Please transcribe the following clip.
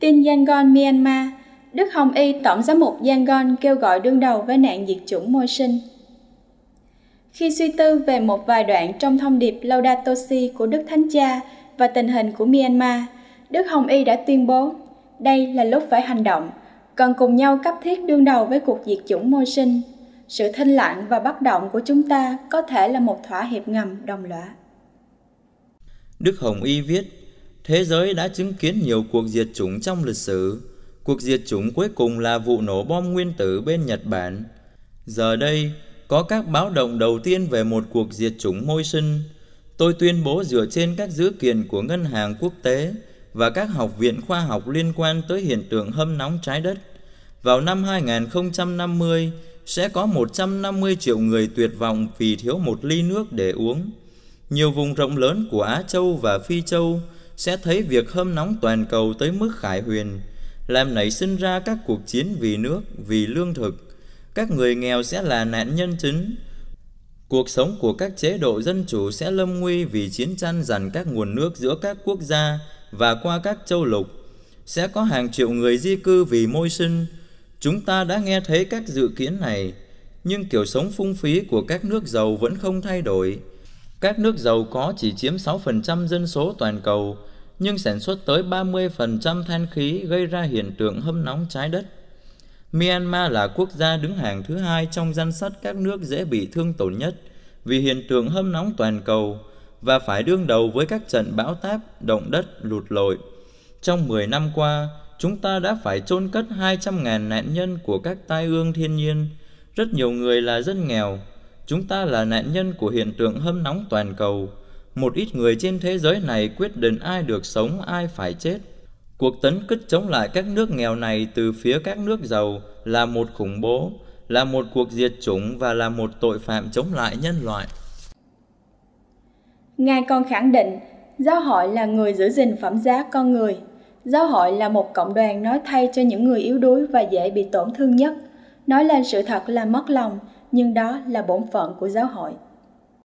Tin Yangon Myanmar, Đức Hồng Y Tổng giám mục Yangon kêu gọi đương đầu với nạn diệt chủng môi sinh. Khi suy tư về một vài đoạn trong thông điệp Laudato Si của Đức Thánh Cha và tình hình của Myanmar, Đức Hồng Y đã tuyên bố, đây là lúc phải hành động, cần cùng nhau cấp thiết đương đầu với cuộc diệt chủng môi sinh. Sự thinh lặng và bất động của chúng ta có thể là một thỏa hiệp ngầm đồng lõa. Đức Hồng Y viết, Thế giới đã chứng kiến nhiều cuộc diệt chủng trong lịch sử. Cuộc diệt chủng cuối cùng là vụ nổ bom nguyên tử bên Nhật Bản. Giờ đây, có các báo động đầu tiên về một cuộc diệt chủng môi sinh. Tôi tuyên bố dựa trên các dữ kiện của Ngân hàng Quốc tế và các học viện khoa học liên quan tới hiện tượng hâm nóng trái đất. Vào năm 2050, sẽ có 150 triệu người tuyệt vọng vì thiếu một ly nước để uống. Nhiều vùng rộng lớn của Á Châu và Phi Châu – sẽ thấy việc hâm nóng toàn cầu tới mức khải huyền, làm nảy sinh ra các cuộc chiến vì nước, vì lương thực. Các người nghèo sẽ là nạn nhân chính. Cuộc sống của các chế độ dân chủ sẽ lâm nguy vì chiến tranh giành các nguồn nước giữa các quốc gia và qua các châu lục. Sẽ có hàng triệu người di cư vì môi sinh. Chúng ta đã nghe thấy các dự kiến này, nhưng kiểu sống phung phí của các nước giàu vẫn không thay đổi. Các nước giàu có chỉ chiếm 6% dân số toàn cầu, nhưng sản xuất tới 30% than khí gây ra hiện tượng hâm nóng trái đất. Myanmar là quốc gia đứng hàng thứ hai trong danh sách các nước dễ bị thương tổn nhất vì hiện tượng hâm nóng toàn cầu và phải đương đầu với các trận bão táp, động đất, lụt lội. Trong 10 năm qua, chúng ta đã phải chôn cất 200.000 nạn nhân của các tai ương thiên nhiên. Rất nhiều người là dân nghèo, Chúng ta là nạn nhân của hiện tượng hâm nóng toàn cầu. Một ít người trên thế giới này quyết định ai được sống, ai phải chết. Cuộc tấn kích chống lại các nước nghèo này từ phía các nước giàu là một khủng bố, là một cuộc diệt chủng và là một tội phạm chống lại nhân loại. Ngài còn khẳng định, giáo hội là người giữ gìn phẩm giá con người. Giáo hội là một cộng đoàn nói thay cho những người yếu đuối và dễ bị tổn thương nhất, nói lên sự thật là mất lòng, nhưng đó là bổn phận của giáo hội